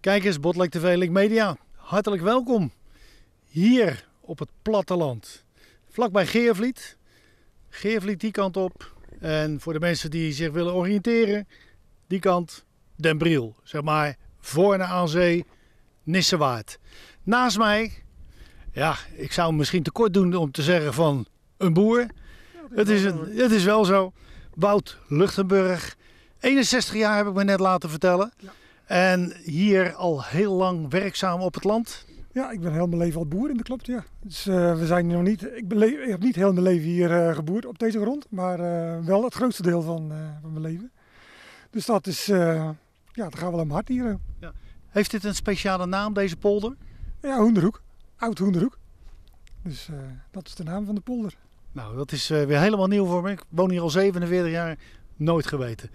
Kijkers, Botlek TV Link Media, hartelijk welkom hier op het platteland. Vlakbij Geervliet. Geervliet die kant op. En voor de mensen die zich willen oriënteren, die kant Den Briel. Zeg maar Voorne aan Zee, Nissewaard. Naast mij, ja, ik zou misschien tekort doen om te zeggen van een boer. Het is, een, het is wel zo. Wout Luchtenburg. 61 jaar heb ik me net laten vertellen. Ja. En hier al heel lang werkzaam op het land? Ja, ik ben heel mijn leven al boer in de klopt, ja. Dus eh, we zijn nog niet, ik, beleef, heb niet heel mijn leven hier eh, geboerd op deze grond, maar eh, wel het grootste deel van, mijn leven. Dus dat is, ja, dat gaat wel om hart hier. Ja. Heeft dit een speciale naam, deze polder? Ja, Hoenderhoek. Oud Hoenderhoek. Dus dat is de naam van de polder. Nou, dat is weer helemaal nieuw voor me. Ik woon hier al 47 jaar. Nooit geweten.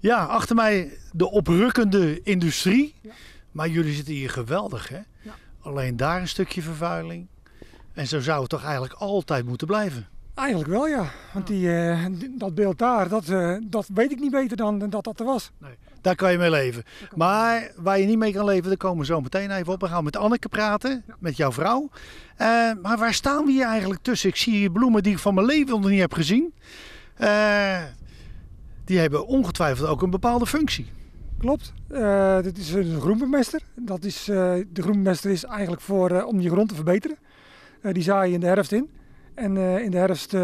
Ja, achter mij de oprukkende industrie. Maar jullie zitten hier geweldig, hè? Alleen daar een stukje vervuiling. En zo zou het toch eigenlijk altijd moeten blijven? Eigenlijk wel, ja. Want die, eh, dat beeld daar, dat, eh, dat weet ik niet beter dan dat dat er was. Nee, daar kan je mee leven. Maar waar je niet mee kan leven, dan komen we zo meteen even op. We gaan met Anneke praten, met jouw vrouw. Eh, maar waar staan we hier eigenlijk tussen? Ik zie hier bloemen die ik van mijn leven nog niet heb gezien die hebben ongetwijfeld ook een bepaalde functie. Klopt. Uh, dit is een groenbemester. Dat is, eh, de groenbemester is eigenlijk voor, eh, om je grond te verbeteren. die zaai je in de herfst in. En in de herfst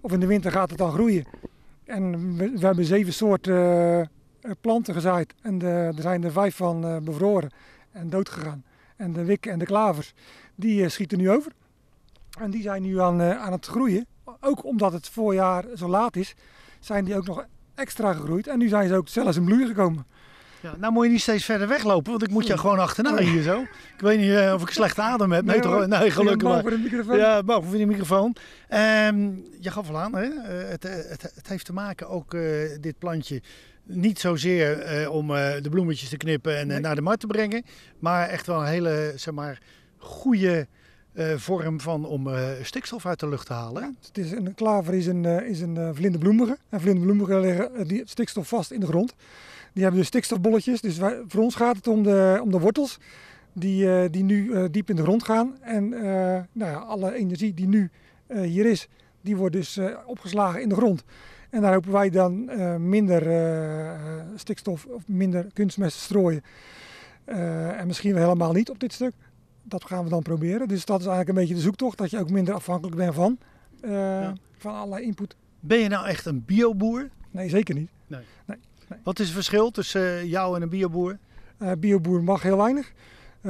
of in de winter gaat het dan groeien. En we, hebben zeven soorten planten gezaaid. En er zijn er vijf van bevroren en doodgegaan. En de wik en de klavers, die schieten nu over. En die zijn nu aan, aan het groeien. Ook omdat het voorjaar zo laat is, zijn die ook nog extra gegroeid. En nu zijn ze ook zelfs in bloei gekomen. Ja, nou moet je niet steeds verder weglopen, want ik moet je gewoon achterna hier zo. Ik weet niet eh, of ik slecht adem heb. Nee, nee, nee gelukkig maar. voor de microfoon. Ja, boven voor de microfoon. Um, je gaf al aan, eh, het, eh, het, het, heeft te maken ook, dit plantje, niet zozeer om de bloemetjes te knippen en naar de markt te brengen. Maar echt wel een hele, zeg maar, goede eh, vorm van om eh, stikstof uit de lucht te halen. het is een klaver is een, eh, is een vlinderbloemige. En vlinderbloemigen leggen die stikstof vast in de grond. Die hebben dus stikstofbolletjes. Dus voor ons gaat het om de, om de wortels. Die, die nu diep in de grond gaan. En nou ja, alle energie die nu hier is, die wordt dus opgeslagen in de grond. En daar hopen wij dan minder stikstof of minder kunstmest te strooien. en misschien wel helemaal niet op dit stuk dat gaan we dan proberen. Dus dat is eigenlijk een beetje de zoektocht, dat je ook minder afhankelijk bent van, eh, van allerlei input. Ben je nou echt een bioboer? Nee, zeker niet. Nee. Nee, Wat is het verschil tussen eh, jou en een bioboer? Uh, bioboer mag heel weinig.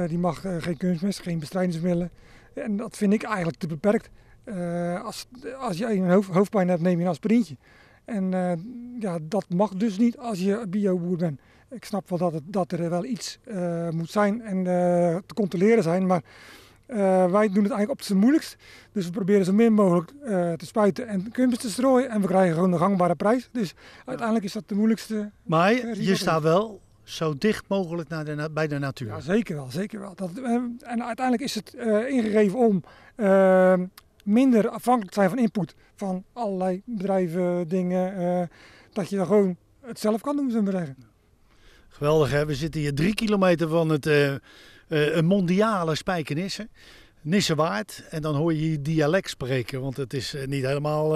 die mag geen kunstmest, geen bestrijdingsmiddelen. En dat vind ik eigenlijk te beperkt. als, als je een hoofd, hoofdpijn hebt, neem je een aspirintje. En ja, dat mag dus niet als je bioboer bent ik snap wel dat, dat er wel iets eh, moet zijn en eh, te controleren zijn. Maar eh, wij doen het eigenlijk op zijn moeilijkst. Dus we proberen zo min mogelijk te spuiten en kunst te strooien. En we krijgen gewoon een gangbare prijs. Dus uiteindelijk is dat de moeilijkste. Maar je staat wel zo dicht mogelijk naar de, bij de natuur. Ja, zeker wel, zeker wel. Dat, en uiteindelijk is het ingegeven om minder afhankelijk te zijn van input van allerlei bedrijven, dingen. dat je dan gewoon het zelf kan doen, zullen we Geweldig hè, we zitten hier drie kilometer van het uh, mondiale Spijkenissen. nissenwaard, En dan hoor je je dialect spreken. Want het is eh, niet helemaal,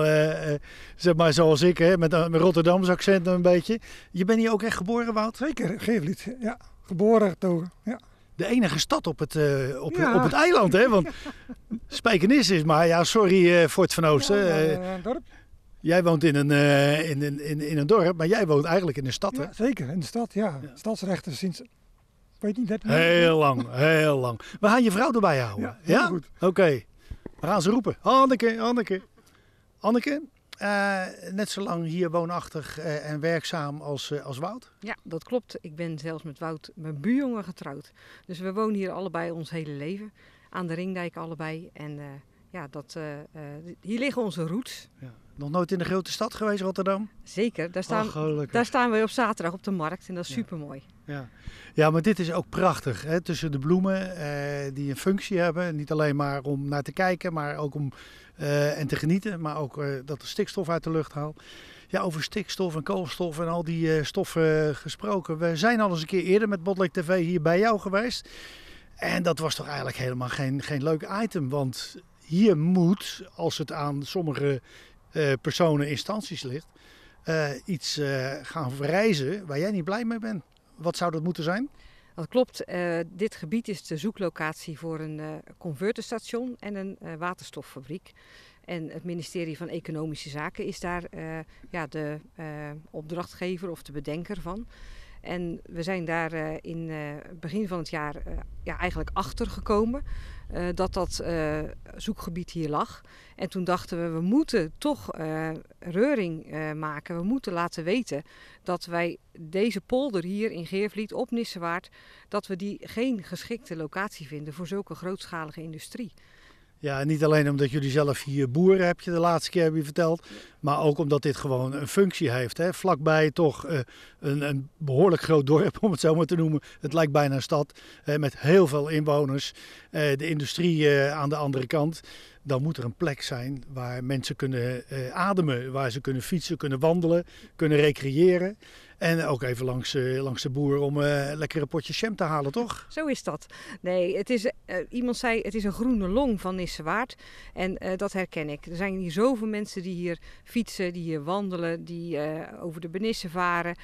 zeg maar zoals ik, hè, met een Rotterdamse accent een beetje. Je bent hier ook echt geboren, Wout? Zeker, Geeflied. Ja, geboren, toch? Ja. De enige stad op het, op, op het eiland, hè? Want Spijkenisse is maar, ja, sorry voor het Van Oosten. Ja, dorp. Jij woont in een, eh, in, in, in, een dorp, maar jij woont eigenlijk in de stad. hè? Zeker, in de stad, ja. Stadsrechter sinds. Weet niet, net Heel lang, heel lang. We gaan je vrouw erbij houden. Ja, ja? goed. Oké, we gaan ze roepen. Anneke, Anneke. Anneke, eh, net zo lang hier woonachtig uh, en werkzaam als, als Wout? Ja, dat klopt. Ik ben zelfs met Wout, mijn buurjongen, getrouwd. Dus we wonen hier allebei ons hele leven. Aan de Ringdijk allebei. En ja, dat, hier liggen onze roots. Ja. Nog nooit in de grote stad geweest, Rotterdam? Zeker, daar oh, staan, daar staan we op zaterdag op de markt en dat is ja. super mooi. Ja. ja, maar dit is ook prachtig. Hè? Tussen de bloemen eh, die een functie hebben. Niet alleen maar om naar te kijken, maar ook om eh, en te genieten. Maar ook eh, dat de stikstof uit de lucht haalt. Ja, over stikstof en koolstof en al die eh, stoffen gesproken. We zijn al eens een keer eerder met Botlek TV hier bij jou geweest. En dat was toch eigenlijk helemaal geen, geen leuk item. Want hier moet, als het aan sommige eh, personen, instanties ligt, eh, iets eh, gaan verrijzen waar jij niet blij mee bent. Wat zou dat moeten zijn? Dat klopt. dit gebied is de zoeklocatie voor een uh, converterstation en een waterstoffabriek. En het ministerie van Economische Zaken is daar ja, de opdrachtgever of de bedenker van. En we zijn daar in het begin van het jaar ja, eigenlijk achter gekomen eh, dat dat eh, zoekgebied hier lag. En toen dachten we, we moeten toch eh, reuring maken. We moeten laten weten dat wij deze polder hier in Geervliet op Nissewaard, dat we die geen geschikte locatie vinden voor zulke grootschalige industrie. Ja, niet alleen omdat jullie zelf hier boeren, heb je de laatste keer heb je verteld. Maar ook omdat dit gewoon een functie heeft. Hè? Vlakbij toch eh, een, een, behoorlijk groot dorp, om het zo maar te noemen. Het lijkt bijna een stad eh, met heel veel inwoners. Eh, de industrie aan de andere kant. Dan moet er een plek zijn waar mensen kunnen ademen. Waar ze kunnen fietsen, kunnen wandelen, kunnen recreëren. En ook even langs, eh, langs de boer om uh, lekkere potje sham te halen, toch? Zo is dat. Nee, het is, eh, iemand zei het is een groene long van Nissewaard. En dat herken ik. Er zijn hier zoveel mensen die hier fietsen, die hier wandelen, die over de Benissen varen.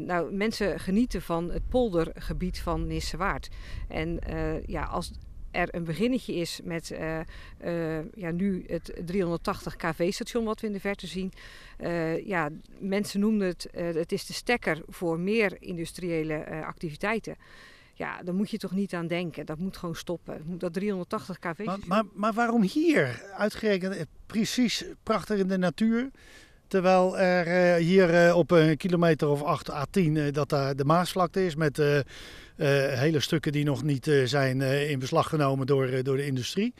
nou, mensen genieten van het poldergebied van Nissewaard. En ja, als er een beginnetje is met eh, eh, ja, nu het 380 kV-station wat we in de verte zien. Eh, ja, mensen noemden het, het is de stekker voor meer industriële activiteiten. Ja, daar moet je toch niet aan denken. Dat moet gewoon stoppen. Dat 380 kV. Maar, maar, maar waarom hier? Uitgerekend, precies prachtig in de natuur. Terwijl er eh, hier eh, op een kilometer of 8 a 10 dat daar de Maasvlakte is met eh, hele stukken die nog niet zijn in beslag genomen door, door de industrie.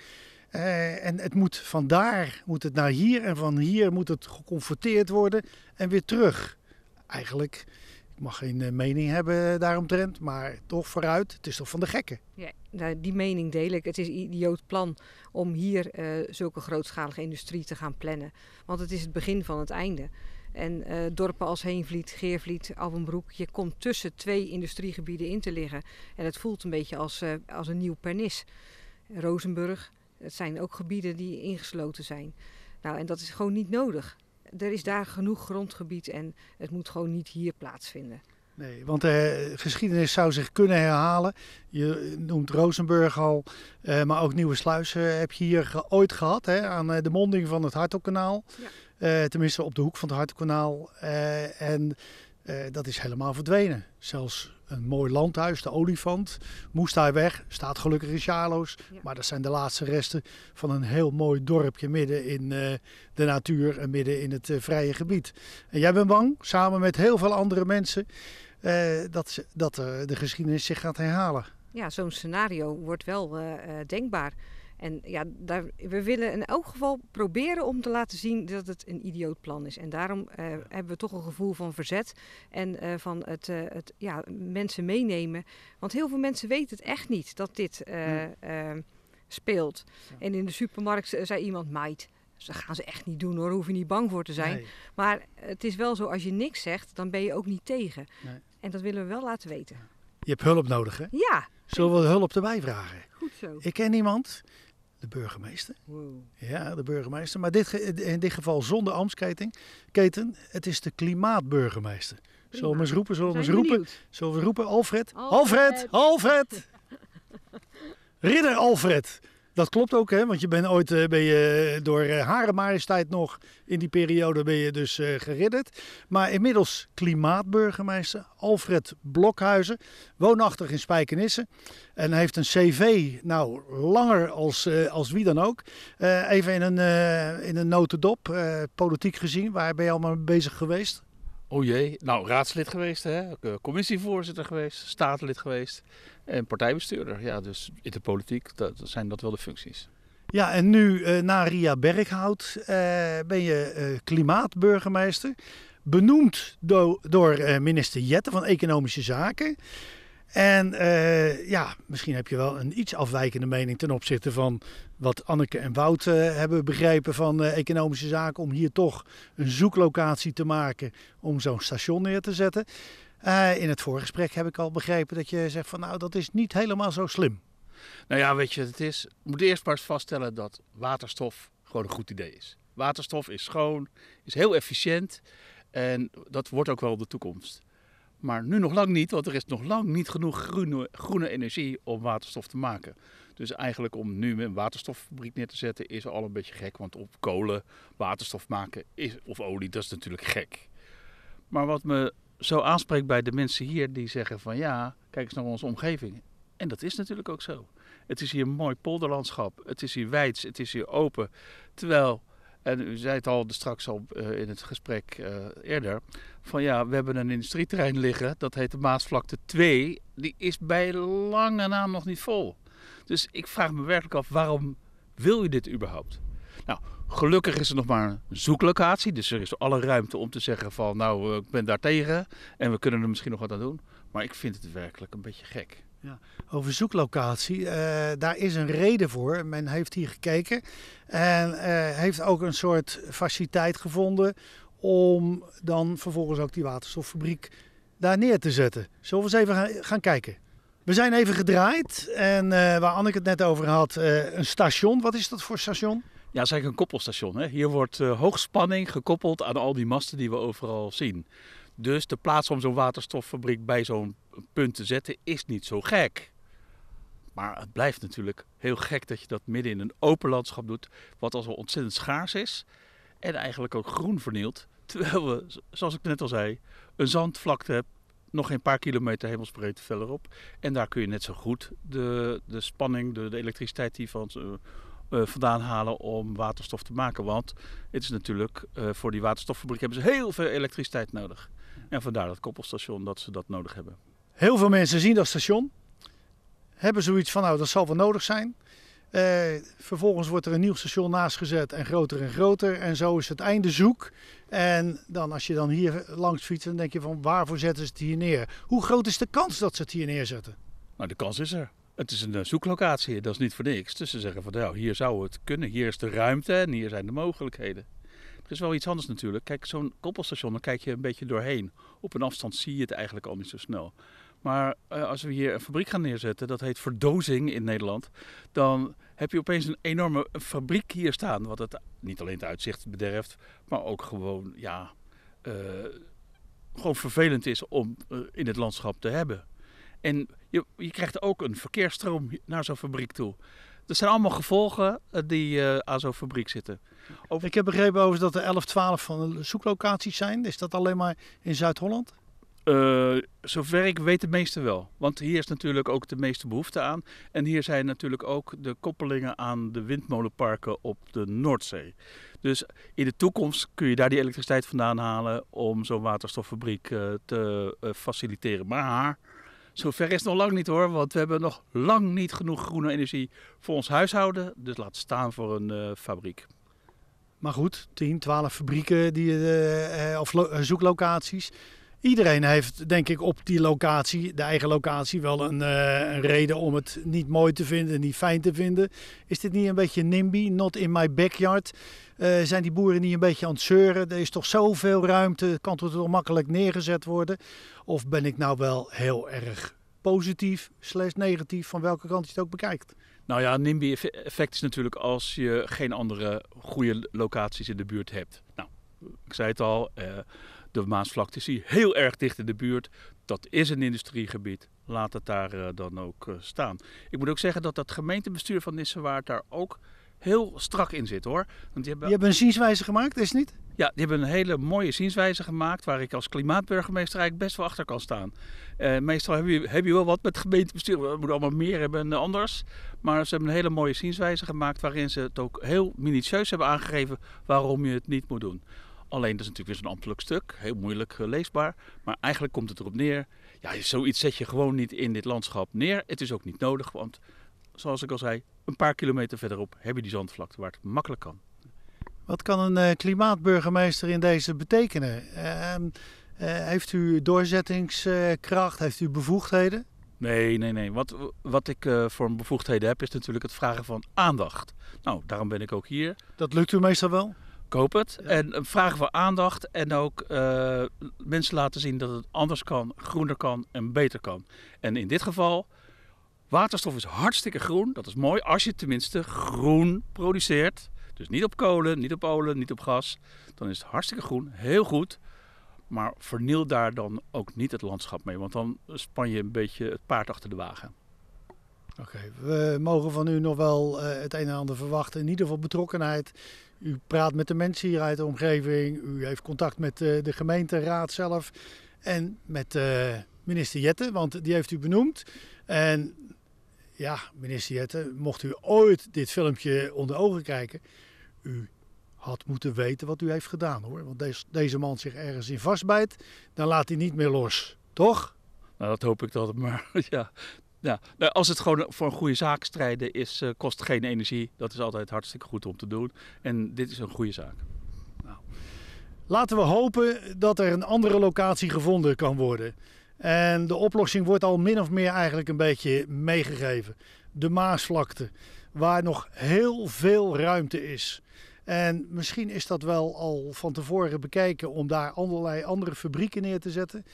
en het moet vandaar moet het naar hier en van hier moet het geconfronteerd worden en weer terug. Eigenlijk mag geen eh, mening hebben daaromtrent, maar toch vooruit. Het is toch van de gekken. Ja, nou, die mening deel ik. Het is een idioot plan om hier eh, zulke grootschalige industrie te gaan plannen. Want het is het begin van het einde. En eh, dorpen als Heenvliet, Geervliet, Alvenbroek, je komt tussen twee industriegebieden in te liggen. En het voelt een beetje als, als een nieuw pernis. Rozenburg, het zijn ook gebieden die ingesloten zijn. Nou, en dat is gewoon niet nodig er is daar genoeg grondgebied en het moet gewoon niet hier plaatsvinden. Nee, want de geschiedenis zou zich kunnen herhalen. Je noemt Rozenburg al, eh, maar ook Nieuwe Sluizen eh, heb je hier ooit gehad. Hè, aan eh, de monding van het Hartelkanaal. Ja. tenminste op de hoek van het Hartelkanaal. en dat is helemaal verdwenen. Zelfs een mooi landhuis, de olifant, moest daar weg. Staat gelukkig in Charloes, maar dat zijn de laatste resten van een heel mooi dorpje midden in eh, de natuur en midden in het eh, vrije gebied. En jij bent bang, samen met heel veel andere mensen, eh, dat, dat de geschiedenis zich gaat herhalen. Ja, zo'n scenario wordt wel denkbaar. En ja, daar, we willen in elk geval proberen om te laten zien dat het een idioot plan is. En daarom eh, hebben we toch een gevoel van verzet en eh, van het, eh, het ja, mensen meenemen. Want heel veel mensen weten het echt niet dat dit hm. speelt. En in de supermarkt zei iemand "Maait, Dat gaan ze echt niet doen hoor, hoef je niet bang voor te zijn. Maar het is wel zo, als je niks zegt, dan ben je ook niet tegen. Nee. En dat willen we wel laten weten. Je hebt hulp nodig hè? Ja. Zullen we hulp erbij vragen? Goed zo. Ik ken iemand de burgemeester. Ja, de burgemeester. Maar dit, in dit geval zonder ambtsketen. Keten, het is de klimaatburgemeester. Zullen we eens roepen? Zullen we eens roepen? Zullen we roepen? Alfred! Alfred! Alfred. Ridder Alfred! Dat klopt ook, hè? want je bent ooit eh, ben je eh, door eh, Hare Majesteit nog in die periode ben je dus geridderd. Maar inmiddels klimaatburgemeester Alfred Blokhuizen, woonachtig in Spijkenisse. En heeft een cv, nou langer als, als wie dan ook. even in een, in een notendop, politiek gezien, waar ben je allemaal bezig geweest? Oh jee, nou raadslid geweest, hè? Eh, commissievoorzitter geweest, statenlid geweest en partijbestuurder. Ja, dus in de politiek dat, zijn dat wel de functies. Ja, en nu eh, na Ria Berghout eh, ben je klimaatburgemeester. Benoemd door minister Jette van Economische Zaken. En eh, ja, misschien heb je wel een iets afwijkende mening ten opzichte van wat Anneke en Wout eh, hebben begrepen van eh, economische zaken. Om hier toch een zoeklocatie te maken om zo'n station neer te zetten. in het voorgesprek heb ik al begrepen dat je zegt van nou dat is niet helemaal zo slim. Nou ja, weet je het is? We eerst maar eens vaststellen dat waterstof gewoon een goed idee is. Waterstof is schoon, is heel efficiënt en dat wordt ook wel de toekomst. Maar nu nog lang niet, want er is nog lang niet genoeg groene, groene energie om waterstof te maken. Dus eigenlijk om nu een waterstoffabriek neer te zetten is al een beetje gek. Want op kolen waterstof maken is, of olie, dat is natuurlijk gek. Maar wat me zo aanspreekt bij de mensen hier die zeggen van ja, kijk eens naar onze omgeving. En dat is natuurlijk ook zo. Het is hier een mooi polderlandschap. Het is hier wijds, het is hier open. Terwijl en u zei het al straks al eh, in het gesprek eh, eerder. Van ja, we hebben een industrieterrein liggen. Dat heet de Maasvlakte 2. Die is bij lange naam nog niet vol. Dus ik vraag me werkelijk af, waarom wil je dit überhaupt? Nou, gelukkig is er nog maar een zoeklocatie. Dus er is alle ruimte om te zeggen van nou, eh, ik ben daar tegen. En we kunnen er misschien nog wat aan doen. Maar ik vind het werkelijk een beetje gek. Ja, over zoeklocatie, eh, daar is een reden voor. Men heeft hier gekeken en eh, heeft ook een soort faciliteit gevonden om dan vervolgens ook die waterstoffabriek daar neer te zetten. Zullen we eens even gaan kijken? We zijn even gedraaid en eh, waar Anneke het net over had, een station. Wat is dat voor station? Ja, het is eigenlijk een koppelstation. Hè? Hier wordt hoogspanning gekoppeld aan al die masten die we overal zien. Dus de plaats om zo'n waterstoffabriek bij zo'n punt te zetten is niet zo gek. Maar het blijft natuurlijk heel gek dat je dat midden in een open landschap doet, wat als wel ontzettend schaars is en eigenlijk ook groen vernielt. Terwijl we, zoals ik net al zei, een zandvlakte hebben, nog geen paar kilometer hemelsbreed verderop. En daar kun je net zo goed de, de spanning, de, de elektriciteit die van, eh, eh, vandaan halen om waterstof te maken. Want het is natuurlijk, eh, voor die waterstoffabriek hebben ze heel veel elektriciteit nodig. En vandaar dat koppelstation dat ze dat nodig hebben. Heel veel mensen zien dat station, hebben zoiets van nou dat zal wel nodig zijn. Eh, vervolgens wordt er een nieuw station naast gezet en groter en groter. En zo is het einde zoek. En dan als je dan hier langs fietst, dan denk je van waarvoor zetten ze het hier neer? Hoe groot is de kans dat ze het hier neerzetten? Nou, de kans is er. Het is een eh, zoeklocatie, dat is niet voor niks. Dus ze zeggen van nou, hier zou het kunnen, hier is de ruimte en hier zijn de mogelijkheden. Het is wel iets anders natuurlijk. Kijk, zo'n koppelstation, dan kijk je een beetje doorheen. Op een afstand zie je het eigenlijk al niet zo snel. Maar eh, als we hier een fabriek gaan neerzetten, dat heet verdozing in Nederland, dan heb je opeens een enorme fabriek hier staan. Wat het niet alleen het uitzicht bederft, maar ook gewoon, ja, eh, gewoon vervelend is om eh, in het landschap te hebben. En je, je krijgt ook een verkeersstroom naar zo'n fabriek toe. Dat zijn allemaal gevolgen eh, die eh, aan zo'n fabriek zitten. Ik heb begrepen over dat er 11, 12 van de zoeklocaties zijn. Is dat alleen maar in Zuid-Holland? Eh, zover ik weet de meeste wel. Want hier is natuurlijk ook de meeste behoefte aan. En hier zijn natuurlijk ook de koppelingen aan de windmolenparken op de Noordzee. Dus in de toekomst kun je daar die elektriciteit vandaan halen om zo'n waterstoffabriek te faciliteren. Maar haar, Zover is het nog lang niet hoor, want we hebben nog lang niet genoeg groene energie voor ons huishouden. Dus laat staan voor een eh, fabriek. Maar goed, 10, 12 fabrieken die, eh, eh, of zoeklocaties. Iedereen heeft, denk ik, op die locatie, de eigen locatie, wel eh, een, reden om het niet mooi te vinden, niet fijn te vinden. Is dit niet een beetje NIMBY, not in my backyard? Eh, zijn die boeren niet een beetje aan het zeuren? Er is toch zoveel ruimte, kan het toch makkelijk neergezet worden? Of ben ik nou wel heel erg positief, slechts negatief, van welke kant je het ook bekijkt? Nou ja, NIMBY-effect is natuurlijk als je geen andere goede locaties in de buurt hebt. Nou, ik zei het al. Eh, de Maasvlakte is hier heel erg dicht in de buurt. Dat is een industriegebied. Laat het daar eh, dan ook eh, staan. Ik moet ook zeggen dat dat gemeentebestuur van Nissewaard daar ook heel strak in zit hoor. Want die hebben, hebben een zienswijze gemaakt, is het niet? Ja, die hebben een hele mooie zienswijze gemaakt waar ik als klimaatburgemeester eigenlijk best wel achter kan staan. Eh, meestal heb je, heb je wel wat met gemeentebestuur, we moeten allemaal meer hebben anders. Maar ze hebben een hele mooie zienswijze gemaakt waarin ze het ook heel minutieus hebben aangegeven waarom je het niet moet doen. Alleen dat is natuurlijk weer zo'n ambtelijk stuk, heel moeilijk eh, leesbaar. Maar eigenlijk komt het erop neer, ja, zoiets zet je gewoon niet in dit landschap neer. Het is ook niet nodig, want zoals ik al zei, een paar kilometer verderop heb je die zandvlakte waar het makkelijk kan. Wat kan een eh, klimaatburgemeester in deze betekenen? Ehm, eh, heeft u doorzettingskracht? Heeft u bevoegdheden? Nee, nee, nee. Wat, wat ik uh, voor bevoegdheden heb, is natuurlijk het vragen van aandacht. Nou, daarom ben ik ook hier. Dat lukt u meestal wel? koop het. En eh, vragen voor aandacht en ook eh, mensen laten zien dat het anders kan, groener kan en beter kan. En in dit geval, waterstof is hartstikke groen. Dat is mooi als je tenminste groen produceert. Dus niet op kolen, niet op olie, niet op gas. Dan is het hartstikke groen, heel goed. Maar verniel daar dan ook niet het landschap mee, want dan span je een beetje het paard achter de wagen. Oké, we mogen van u nog wel eh, het een en ander verwachten. In ieder geval betrokkenheid. U praat met de mensen hier uit de omgeving. U heeft contact met eh, de gemeenteraad zelf. En met eh, minister Jette, want die heeft u benoemd. En ja, minister Jette, mocht u ooit dit filmpje onder ogen kijken. U had moeten weten wat u heeft gedaan hoor. Want deze, deze man zich ergens in vastbijt, dan laat hij niet meer los. Toch? Nou, dat hoop ik dat het maar. Ja, nou, als het gewoon voor een goede zaak strijden is, eh, kost geen energie. Dat is altijd hartstikke goed om te doen. En dit is een goede zaak. Nou. Laten we hopen dat er een andere locatie gevonden kan worden. En de oplossing wordt al min of meer eigenlijk een beetje meegegeven. De Maasvlakte, waar nog heel veel ruimte is. En misschien is dat wel al van tevoren bekeken om daar allerlei andere fabrieken neer te zetten.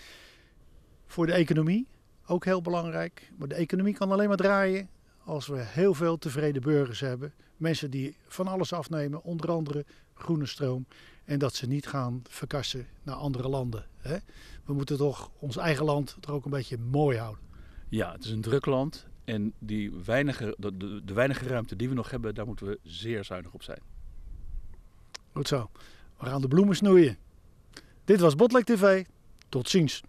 Voor de economie, ook heel belangrijk. Maar de economie kan alleen maar draaien als we heel veel tevreden burgers hebben. Mensen die van alles afnemen, onder andere groene stroom. En dat ze niet gaan verkassen naar andere landen. Hè? We moeten toch ons eigen land er ook een beetje mooi houden. Ja, het is een druk land. En die weinige, de, de, de weinige ruimte die we nog hebben, daar moeten we zeer zuinig op zijn. Goed zo. We gaan de bloemen snoeien. Dit was Botlek TV. Tot ziens.